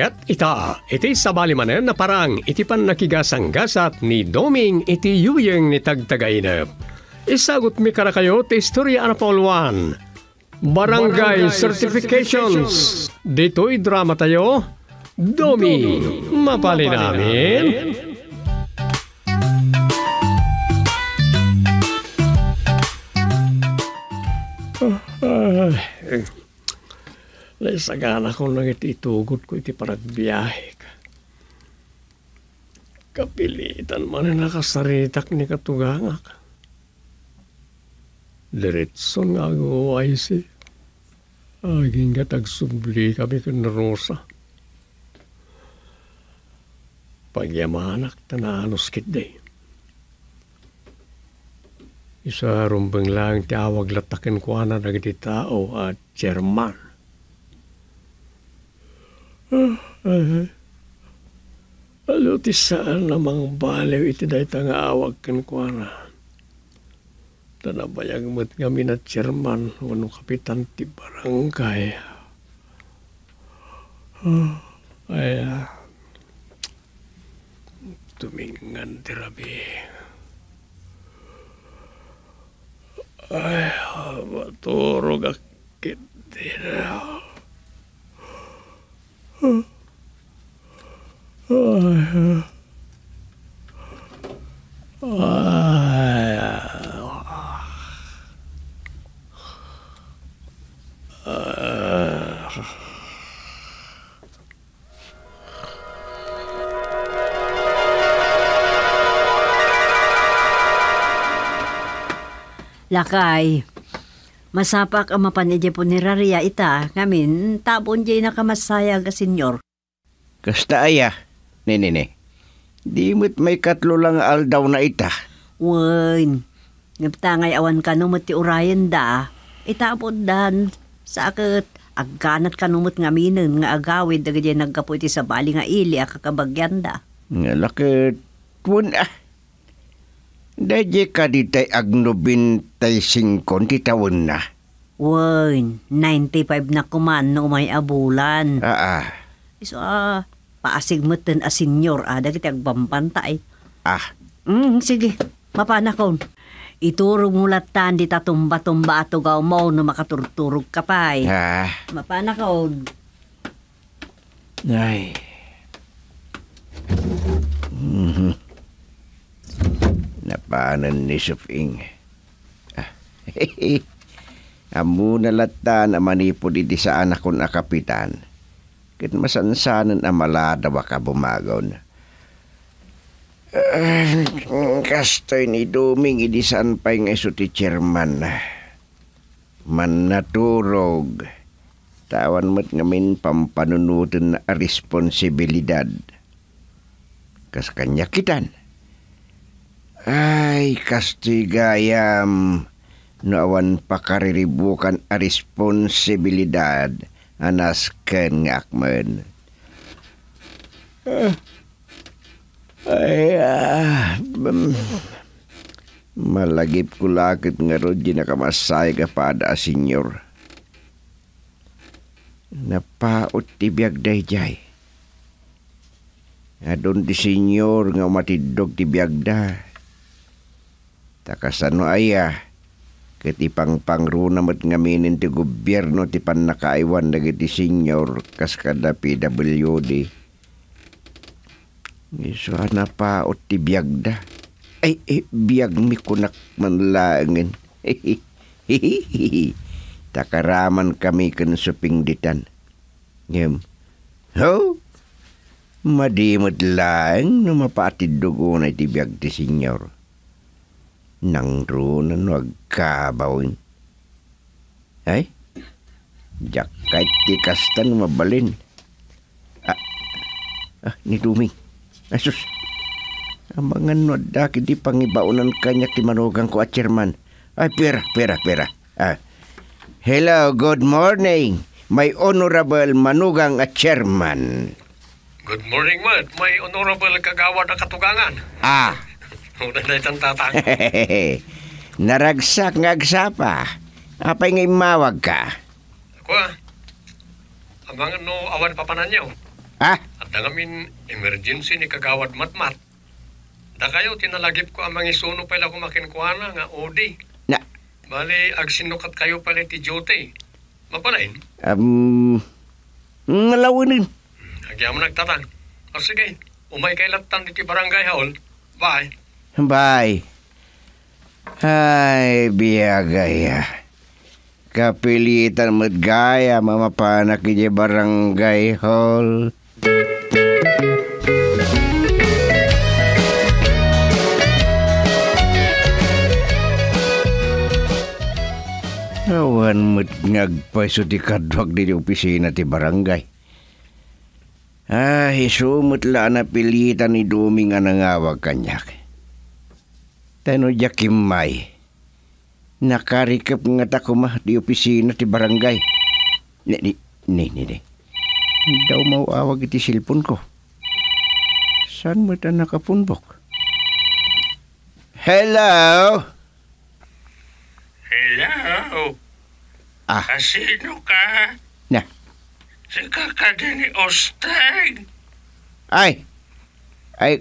ket ita. Iti sabali manen na parang iti pan nakigasanggasat ni Doming iti yuyeng ni tagtagainep. Isagot mi kara kayo ti istorya na Paul 1. Barangay, Barangay Certifications. Certifications. Dito'y drama tayo. Doming, Domi. mapali namin. namin. Uh, ah, uh, ah. Laisagana ko nang iti itugot ko iti paragbiyahe ka. Kapilitan man na nakasaritak ni katuganga ka. Diretson nga agaway si. Aging katagsubli kami kan Rosa. Pagyamanak tananos kit day. Isa rumbang lang ti awag latakin ko na nagdi tao at German Ah, uh-huh. Alo ti saan namang baliw iti dayta nga awag kan kenkwana. Tanabayag mo't kami na chairman wano kapitan ti barangay. Ah, ay, uh, tumingan ti rabi. Ay, maturog akit din. La raille Masapak ang mapan ije punerarya ita, ngamin, tapon jay nakamasayag ka senyor. Kasta aya, nenene. Di mo't may katlo lang aldaw na ita. Wain, ngaptangay awan ka numot ti urayan da, itapon dan, sakit, agganat ka numot nga minin, nga agawid, dagay nagkaputi sa bali nga ili, akakabagyanda. Nga lakit, tuwan ah. Dadya ka di ditay ag 95 di taon na. Wen, 95 na kuman no may abulan. Ah, ah. So, ah, paasig mo ten a ah, senior, ah, dagiti agbampanta eh. Ah. Mm, sige, mapanakon. Ituro mo latan di tatumba-tumba ato gaw mo no makaturturog ka pa eh. Ah. Mapanakon. Ay. Mm-hmm. Napanan ni Sufing. Ah, Amu nalatta na manipod iti sa anak ko na kapitan. Kit masansanan na malada baka bumagaw Uh, kastoy ni Duming idisan pa yung iso ti chairman. Manaturog. Tawan mo't ngamin pampanunutan na responsibilidad. Kas kanya kitan. Ay, kastigayam. Noawan pakariribukan a responsibilidad anas ken ngakmen. Uh, ah, ay, ah, um, malagip ko lakit nga ron ginakamasay ka pada, senyor. Napaot tibiyag dayjay. Adon di senyor nga matidog tibiyag dayjay Takasano aya, ket ipang pangruna ngaminin ti gobyerno ti panakaiwan dagiti senior kas kada PWD. Iso na pa o ti biyag da. Ay, ay, eh, biyag mi kunak manlangin. Takaraman kami kan suping ditan. Ngem. Ho? Madimot lang na mapaatid dugo na ti biyag ti senyor nang rượu nó nó gà Ay? Diyak kahit tikastan mabalin. Ah, ah ni Duming. Asus. Ang mga nwada kiti pangibaunan kanya ti manugang ko at ah, chairman. Ay, pera, pera, pera. Ah. Hello, good morning. My honorable manugang at ah, chairman. Good morning, Matt. May honorable kagawad na katugangan. Ah, Muna na itang tatang. Naragsak nga agsapa. Apay nga imawag ka. Ako ah. Amang no awan papanan niyo. Ah? At ngamin emergency ni kagawad matmat. Da kayo tinalagip ko amang isuno pala kumakin kuana nga OD. Na. Bali ag kayo pala ti Jote. Mapalain? Um, ngalawinin. Hmm, Nagyaman nagtatang. O sige, umay kay latan ti barangay haol. Bye. Bay. Ay, biyagaya. Kapilitan mo't gaya, mamapanak ije barangay hall. Awan mo't ngagpaiso ti kadwag di opisina ti barangay. Ay, sumutla na pilitan ni Duming anangawag kanyak. Tano Yakimay. Nakarikap nga tako ma di opisina ti barangay. Ni, ni, ni, ni, ni. Daw mauawag iti silpon ko. Saan mo ito nakapunbok? Hello? Hello? Ah. Asino ah, ka? Na. Si kakada ni Ostag. Ay. Ay,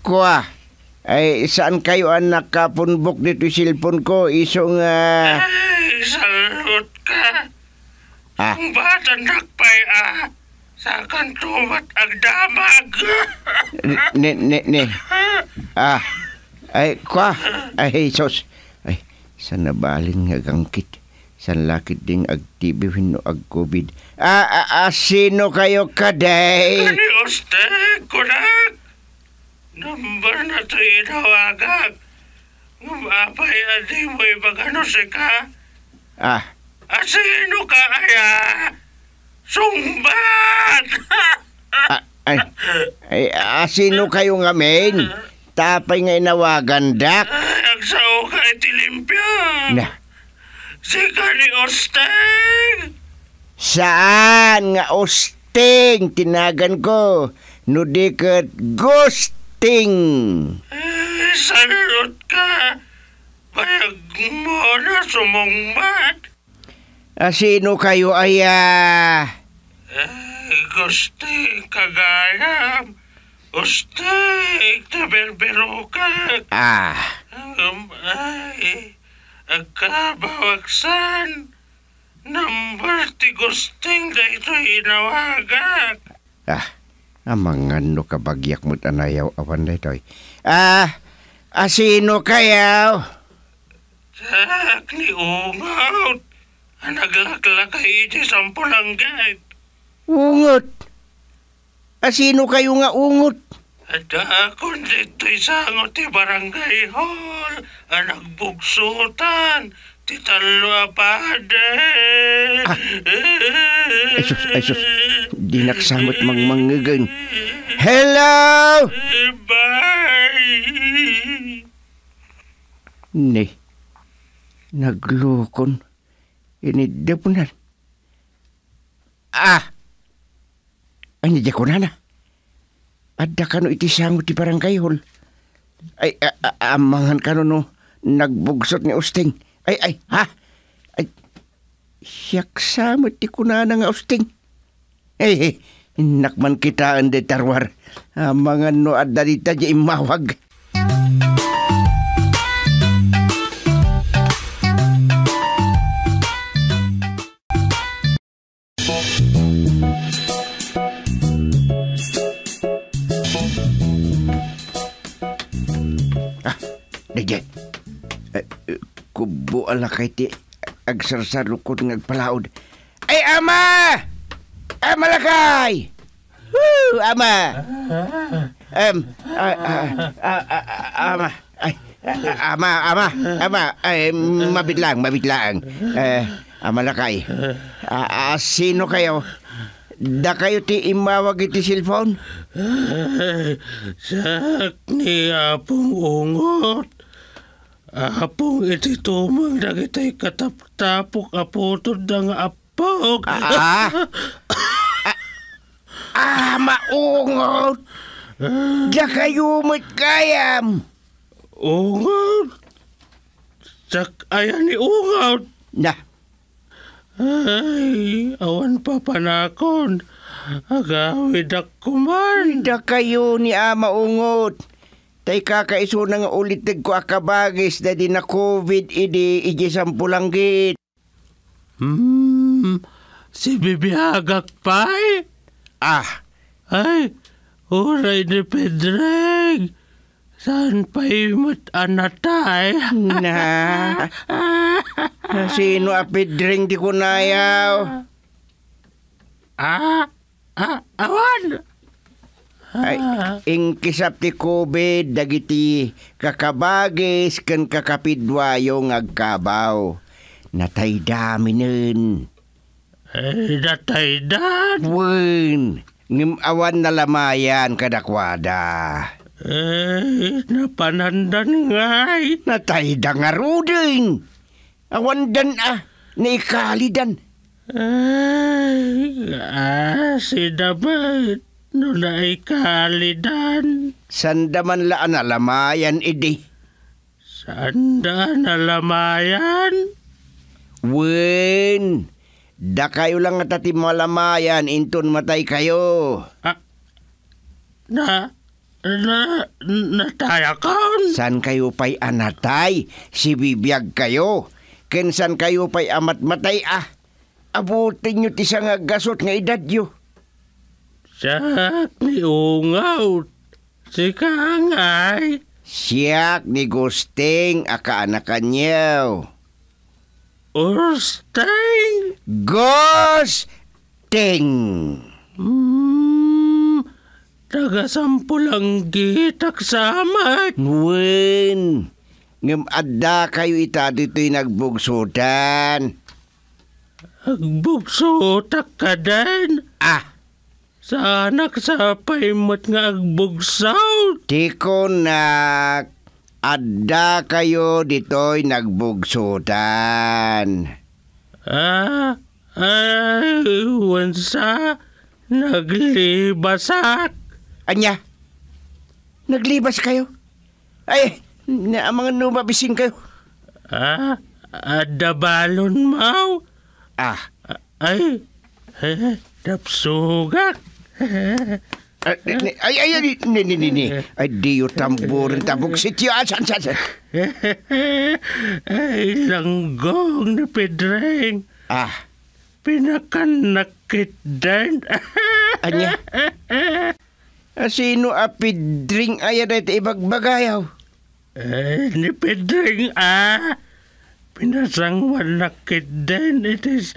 kuwa. Ay, saan kayo ang nakapunbok dito yung cellphone ko? Isong, ah... Ay, salut ka. Ah. Ang bata nakpay, ah. Sa kantumat ang damag. ne, ne, ne. Ah. Ay, kwa. Ay, sos. Ay, sa nabaling nga gangkit. San lakit ding ag TV wino ag COVID. Ah, ah, ah, sino kayo kaday? Ay, oste, kunak number na to inawagag. Ngumapay na di mo ibagano si ka. Ah. Asino ah, ka kaya? Sumbat! ah, ay, ay, asino ah, kayo nga, men? Tapay nga inawagan, dak. Ay, ah, agsaw ka itilimpya. Na. Si Kani Osteng. Saan nga Osteng? Tinagan ko. Nudikat ghost Ting! Eh, salot ka! Bayag mo na sumungbat! Asino ah, kayo aya? ah... Eh, gusti kagayam. Uste, iktaberbero ka. Ah. Um, ay, agkabawaksan. Number ti gusting da ito inawagak. Ah. Amangan no kabagyak mo't anayaw awan na ito'y. Ah, asino kayaw? Sak ni ungot. Naglaklak kayo iti sampulanggat. Ungot? Asino kayo nga ungot? Ada akon dito'y sangot ti barangay hall. Ang Titalwa padre. Ah, ay sus, ay sus. Di naksamot mang mangigan. Hello! Bye! Ne, naglukon. depunan. Ah! Ay, nidya ko na Adda ah. ka iti sangot ti barangay hall. Ay, amangan ka no Nagbugsot ni Usting. Ay, ay, ha? Ay, siyaksa mo ti kunana nga usting. Eh, hey, nakman kitaan de tarwar. Ah, mga no adalita di imawag. ala kay ti agsarsar lukot ng agpalaod. Ay, ama! Ay, lakay! Woo, ama! Um, ama, ay, ama, ama, ama, ay, mabitlang, mabitlang. Eh, ama lakay. sino kayo? da kayo ti imawag iti cellphone? Sak ni apong ungot. Apong iti tumang dagitay kataptapok apotod ng apog. Ah! ah, ah. ah maungot! Diya kayo matkayam! Ungot! Sak ayan ni ungot! Na! Ay, awan pa panakon. Agawid akuman. Da kayo ni ama ungot. Tay kakaiso na nga ulit ko akabagis da di na COVID idi iji sampulanggit. Hmm, si Bibi pa eh? Ah. Ay, uray ni Pedreg. Saan pa imot anatay? na. Sino apidring di ko nayaw? Ah, ah, awan! Ay, ah. ing kisap ti COVID dagiti kakabagis ken kakapidwayo ngagkabaw. Natay daminen. Eh, natay dan? Wen, ngimawan na lamayan kadakwada. Eh, napanandan ngay. Natay dangarudin. Awan dan ah, naikalidan. Ay, eh, ah, sinabay, Dunay ikalidan. Sanda man laan alamayan, Idi. Sanda alamayan? Wen, da kayo lang natati malamayan, inton matay kayo. Ah, na, na, natay akon? San kayo pa'y anatay? Si bibiyag kayo. Kinsan kayo pa'y amat matay ah. Abutin nyo ti nga gasot nga edad yo. Siyak ni Ungaw, si Kangay. Siyak ni Gusting, akaanakan niyo. Gusting? Gusting! Hmm, tagasampo lang gitak sama. Win, ngimadda kayo ita dito'y nagbugsudan. Nagbugsutak ka din? Ah, sa anak sa nga agbugsaw. Tiko nak, ada kayo ditoy nagbugsutan. Ah, ay, wansa, naglibasak. Anya, naglibas kayo? Ay, na, mga numabisin kayo. Ah, ada balon mau. Ah. Ay, eh, dapsugak. Eh, ay, ay, ay, ni, ni, ni, ni. Ay, Dio tamburin, tabog sityo. Asan, ah, asan, asan? Ay, langgong na pedreng. Ah. Pinakanakit din. Anya? Ah, sino a pedring ayan ay ano, ibagbagayaw? Eh, ni pedreng, ah. Pinasang walakit din. It is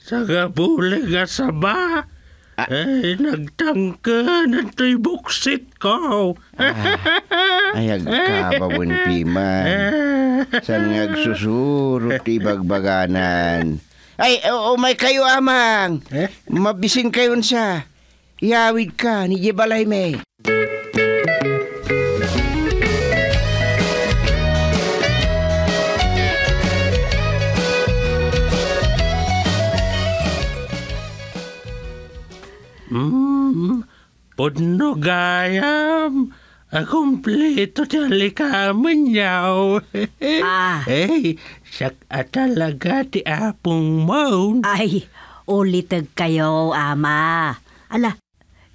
sagabulig asaba. Ah. Ah. Eh, ay, nagtangka na to'y buksit ko. ah, ay, agkabawin piman. San nagsusurot ibagbaganan. Ay, oo, oh, may kayo amang. Eh? Mabisin kayon sa. Iawid ka ni Jibalay May. Mm, mm-hmm. pudno gayam. Kumpleto talaga manyaw. ah. Hey, siya talaga ti apong maun. Ay, ulitag kayo, ama. Ala,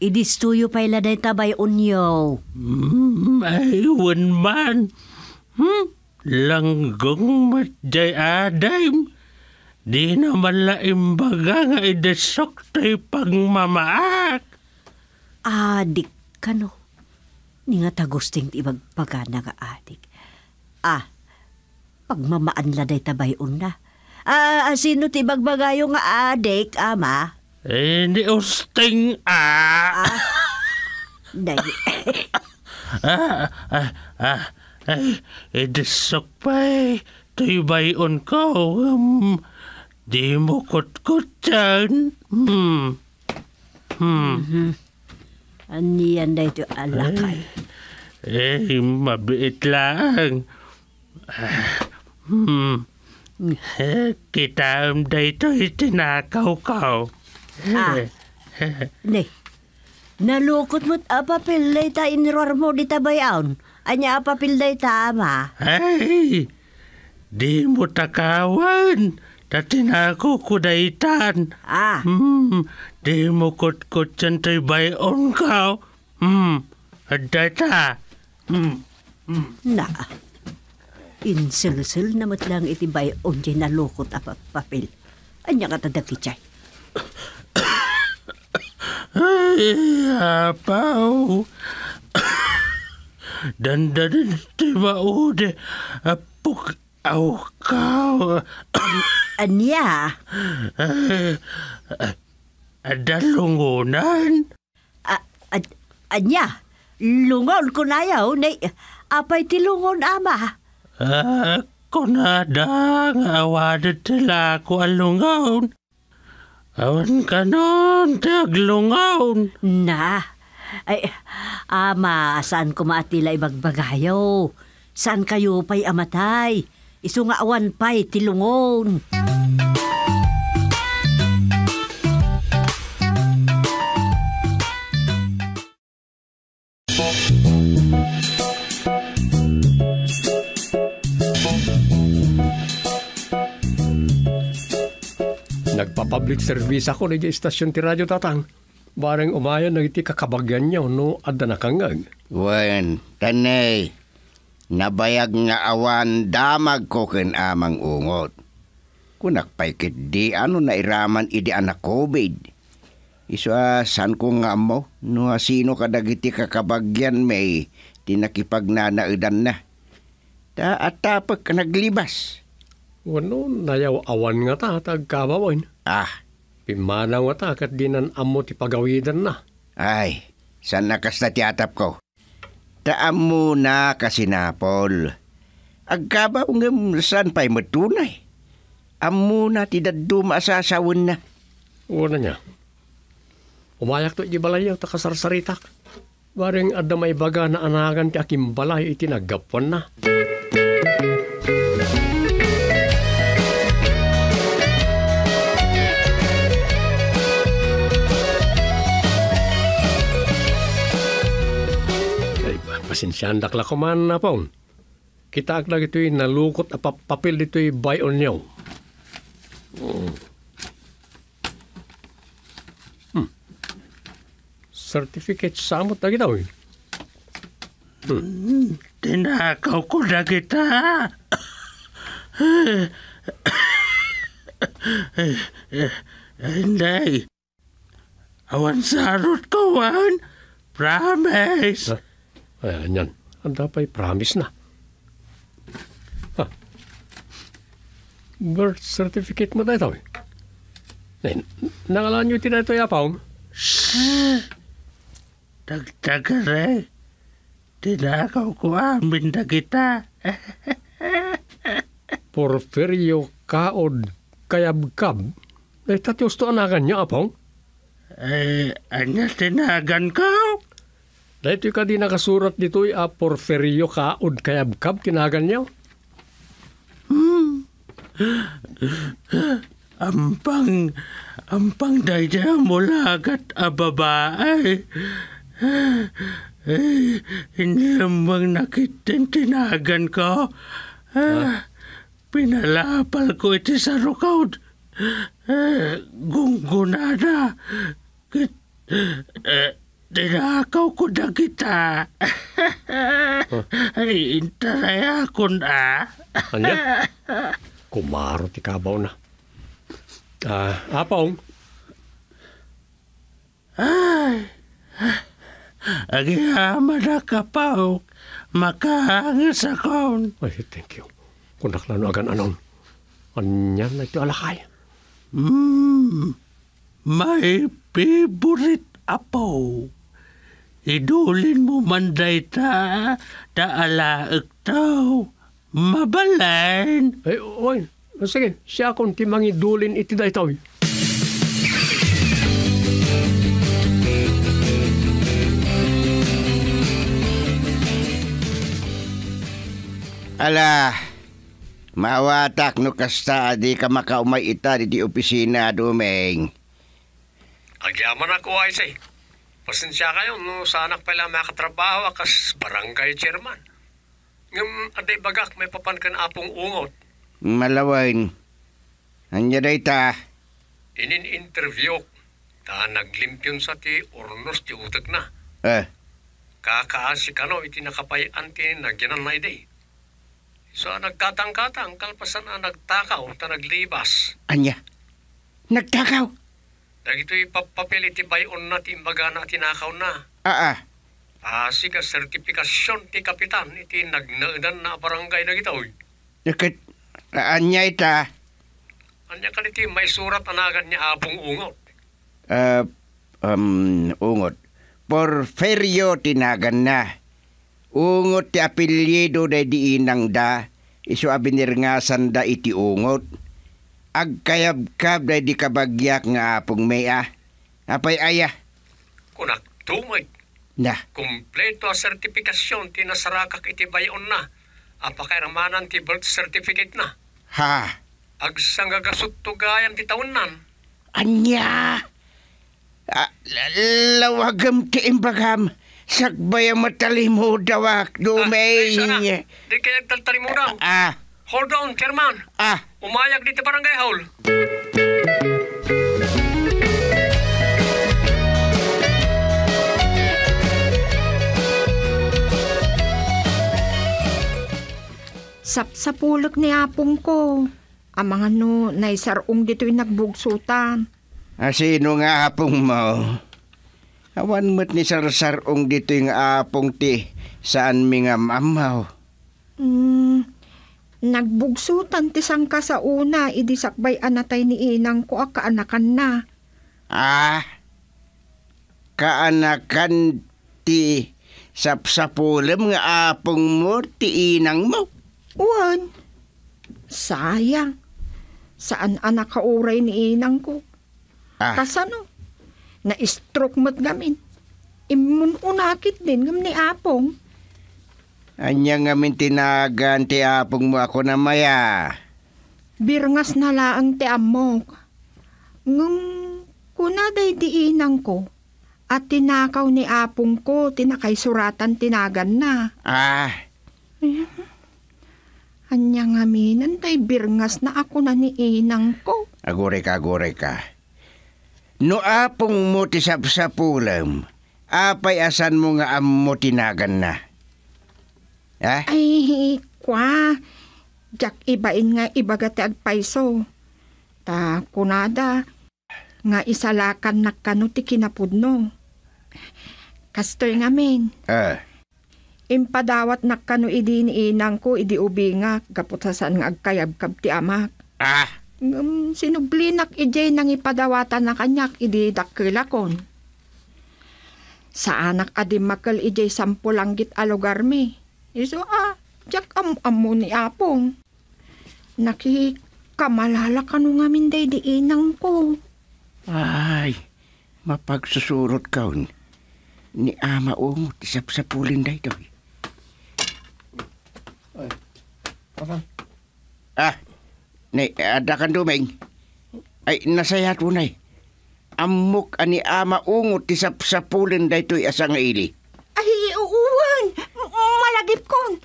idistuyo pa ila day tabay unyo. Mm, mm-hmm. ay, man. Hmm, langgong matday aday. Di naman la imbaga nga idesok tay pagmamaak. Adik ka no. Ni nga tagusting ti ibagpagana nga adik. Ah, pagmamaan la day tabayon na. Ah, ah, sino ti bagbagayo nga adik, ama? Eh, hindi usting ah. ah. Day. ah, ah, ah. Ay, ah, idesok eh, pa eh. Tayo bayon ko. Um, でも kotkutsan. Hmm. Hmm. Mm-hmm. Ani yan na ito alakay. Eh, eh mabiit lang. Hmm. Eh, kita ang dito itinakaw-kaw. Ah. Eh, eh. ne. Nalukot mo't apapil na ita iniror mo di tabayaon. Anya apapil na ita ama. Ay! Di mo takawan. Ay! Dati na ako kudaitan. Ah. Hmm, di mo kutkutsan tayo bayon ka. Hmm, adata. Hmm. hmm. Na. Insilsil na matlang iti bayon di nalukot a papil. Anya ka tadaki chay. Ay, apaw. Dandanin ti maude. Apuk, aw, kaw. Anya? Uh, uh, anya? Lungon ko na yaw, nay, apay tilungon ama. Uh, ah, kunada nga awadad tila ko alungon. Awan ka nun, taglungon. Na, ay, ama, saan ko maatila ibagbagayo? Saan kayo pa'y amatay? isungaawan pa'y tilungon. Nagpa-public service ako na istasyon ti Radyo Tatang. Barang umayan na iti kakabagyan niya no adda nakangag. Wen, tanay, Nabayag nga awan damag ko ken amang ungot. Kunak kit di ano na iraman idi anak COVID. Isa ah, san ko nga mo, no ah, sino kadagiti kakabagyan may tinakipagnanaidan na. Ta at tapag ka naglibas. Wano, nayaw awan nga ta, tagkabawain. Ah. Pimanaw nga ta, kat dinan amo ti pagawidan na. Ay, saan nakas na tiyatap ko? Taam mo na Agkaba Agkabaw nga saan pa'y matunay. Amo na tidaddo maasasawon na. Una niya. Umayak to ibalayaw ta kasarsaritak. Baring adamay baga na anagan ti aking balay itinagapuan na. Music pasensyandak la ko man na paon. Kita aglag ito'y nalukot a papel dito'y buy on niyo. Hmm. hmm. Certificate samot na kita, eh. Hmm. hmm. Tinakaw ko na kita. Hindi. Awan sarot ko, Juan. Promise. Huh? Ayan yan. Ang dapat promise na. Ha. Birth certificate mo tayo. Eh. Nay, nangalan nyo tinato ya paum? Tagtagare. Eh. Tinakaw ko amin ah. na kita. Porfirio kaod kayabkab. Ay, tatiyos to anakan niya, apong? Eh, anya tinagan ka? Dahito ka di nakasurat dito a ah, porferio kaod kayabkab kinaganyaw. Hmm. ampang, ampang daya mula agat a ah, babae. Eh, hindi lamang nakitin tinagan ko. Ah, ah. Pinalapal ko iti sa rukaud. Eh, gunggunada. Kit, eh, Tinakaw ko na kita. Ay, intaraya ko na. Anya? Kumaro ti kabaw na. Ah, apong. Ay, agihama na kapaw. Makahangis ako. Ay, thank you. Kunaklano agan anon. Anya na ito alakay. Mmm, may favorite apaw. Idulin mo man day ta, daalaag tau, Mabalan. Ay, oy, sige, siya akong timang idulin iti day tao. Ala, mawatak no kasta di ka makaumay ita di opisina, Dumeng. Agyaman ako ay say. Pasensya kayo, no, sana pala makatrabaho akas barangay chairman. Ngam, aday bagak, may papankan apong ungot. Malawain. Anya day ta? Inin-interview ta naglimpyon sa ti ornos ti utak na. Eh? Kakaasi ka no, iti nakapayan ti nagyanan na iday. So nagkatang-katang, kalpasan na nagtakaw ta naglibas. Anya? Nagtakaw? Dagito'y papapiliti ba'y unna timbaga na tinakaw na. Aa. ah. Pasi ah. ah, ka sertifikasyon ti kapitan iti nagnaadan na barangay dagito'y. Dikit, anya ita. Anya ka niti may surat anagan niya abong ungot. Uh, um, ungot. Porferio tinagan na. Ungot ti apelyido di inang da. Iso abinirngasan da iti ungot agkayab-kab day di kabagyak nga apong may ah. Apay aya. Kunak tumay. Na. Kumpleto ang sertifikasyon tinasarakak itibayon na. ramanan ti birth certificate na. Ha? Agsang gagasot ti taunan. Anya! Ah, lawagam ti imbagam. Sakbay ang matalimo dawak, ah, dumay. Ah, di kaya taltalimo daw. Ah, ah. Hold on, chairman. Ah. Umayag dito barangay hall. Sap sa pulak ni apong ko. Ang mga no, naisarong dito'y nagbugsutan. Asino ah, nga apong mo? Awan mo't ni sarsarong dito'y nga apong ti saan mi nga mamaw. Hmm, Nagbugsutan ti sangka sa una, idisakbay anatay ni inang ko a na. Ah, kaanakan ti sapsapulem nga apong mo ti inang mo. Uwan, sayang. Saan anak kauray ni inang ko? Ah. Kasano? Na-stroke mo't gamin. Imununakit din ngam ni apong. Anyang amin tinagan ti apong mo ako na maya. Birngas na laang ti amok. Ngum, kunaday diinang ko. At tinakaw ni apong ko, tinakay suratan tinagan na. Ah. Eh, anya nga minan, tay birngas na ako na ni inang ko. Agore ka, agore ka. No apong mo ti sapsapulam, apay asan mo nga am mo tinagan na. Eh? Ay, kwa. Jak ibain nga ibagat ag paiso. Ta kunada, nga isalakan na kano ti kinapudno. Kastoy nga men. Eh. Impadawat na kano idiniinang ko ubi nga kaputasan nga agkayab ti amak. Ah! Um, sinublinak ije nang ipadawatan na kanyak dakrilakon. Sa anak adim makal ije sampulanggit alugar mi. Iso ah, jak am amo ni apong. Nakikamalala ka nung amin day diinang ko. Ay, mapagsusurot kaon. Ni ama o mo, tisap-sapulin day doy. Eh. Ay, pasang. Ah, nay, ada ah, kan dumeng. Ay, nasayat mo nay. Amok ani ama ungot tisap-sapulin day to'y eh, asang ili kon.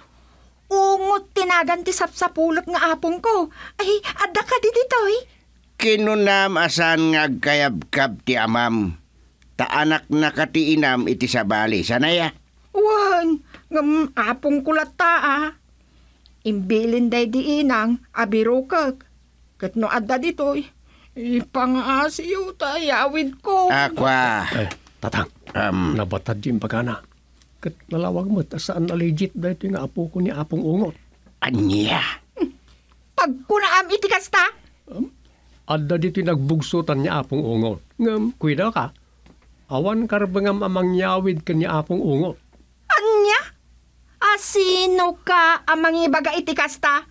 Ungot tinaganti sap sa nga apong ko. Ay, adda ka di ditoy. Eh. Kinunam asan nga kayabkab ti amam. Taanak na katiinam iti sabali. Sanaya. Ah. Wan, ngam apong kulata ah. Imbilin day di inang abirukag. Kat no adda ditoy. Eh. Ipangaasiyo tayawid ko. Akwa. Eh, tatang. Um, Nabatad yung pagana. Kat nalawag mo, saan na legit na ito nga apo ko ni Apong Ungot. Anya! Pag kunaam itikas ta? Um, adda dito nagbugsutan niya Apong Ungot. Ngam, kuida ka. Awan karbangam amang yawid kanya Apong Ungot. Anya! Asino ka amang ibaga itikas ta?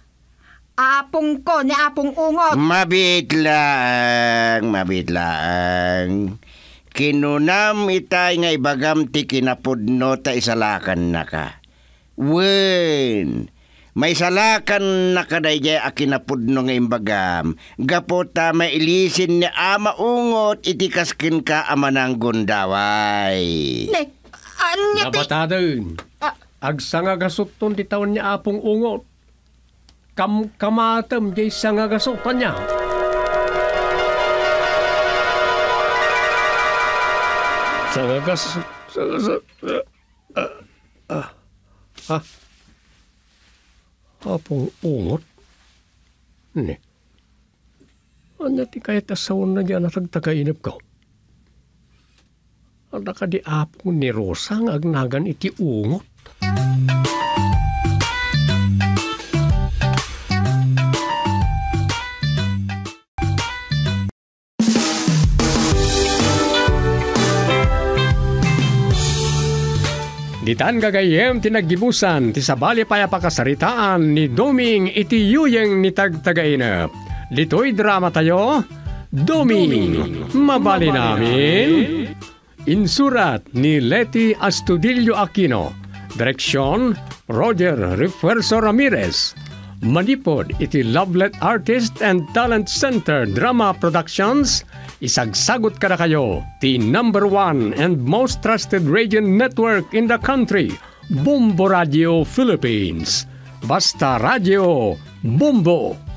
Apong ko ni Apong Ungot. Mabit lang, mabit lang. Kinunam itay nga ibagam ti kinapudno ta isalakan na ka. Wen, may salakan na kadayjay a kinapudno nga imbagam. Gapota mailisin ni ama ungot iti kaskin ka amanang gundaway. Nek, anya ti... Nabatadon, ah. agsangagasot ti taon niya apong ungot. Kam kamatam jay sangagasutan niya. Sana kas... Sana sa... Ah... Ah... Ah... Apong ungot? Ne. Ano ti kaya tasawon na dyan at tagainap ka? Ano ka di apong ni Rosa ang agnagan iti ungot? Mm-hmm. Gitan gagayem tinaggibusan, ti sabali pakasaritaan ni Doming iti yuyeng ni tagtagainap. Dito'y drama tayo, Doming, Duming. mabali namin. Insurat ni Leti Astudillo Aquino. Direksyon, Roger Refuerzo Ramirez. Manipod iti Lovelet Artist and Talent Center Drama Productions – Isagsagot ka na kayo, the number one and most trusted radio network in the country, Bumbo Radio Philippines. Basta Radio Bumbo!